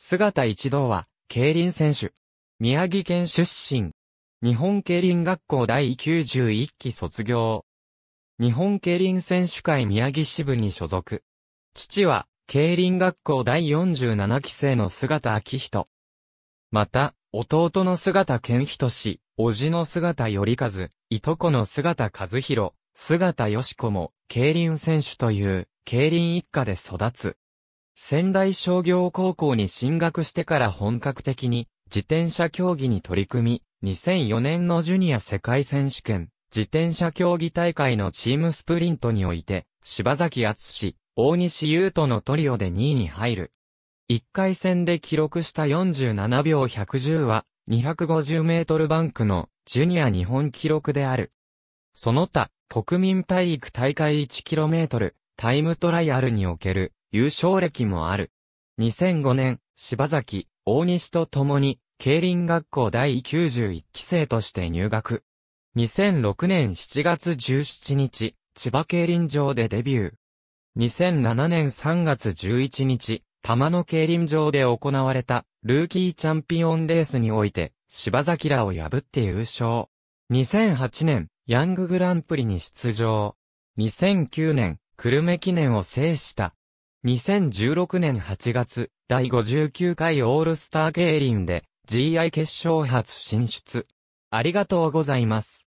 姿一同は、競輪選手。宮城県出身。日本競輪学校第91期卒業。日本競輪選手会宮城支部に所属。父は、競輪学校第47期生の姿明人。また、弟の姿健人氏、叔父の姿頼和、いとこの姿和弘、姿よし子も、競輪選手という、競輪一家で育つ。仙台商業高校に進学してから本格的に自転車競技に取り組み、2004年のジュニア世界選手権、自転車競技大会のチームスプリントにおいて、柴崎敦大西優斗のトリオで2位に入る。1回戦で記録した47秒110は、250メートルバンクのジュニア日本記録である。その他、国民体育大会1トル、タイムトライアルにおける優勝歴もある。2005年、柴崎、大西と共に、競輪学校第91期生として入学。2006年7月17日、千葉競輪場でデビュー。2007年3月11日、玉野競輪場で行われた、ルーキーチャンピオンレースにおいて、柴崎らを破って優勝。2008年、ヤンググランプリに出場。2009年、久留米記念を制した、2016年8月、第59回オールスター競輪で GI 決勝初進出。ありがとうございます。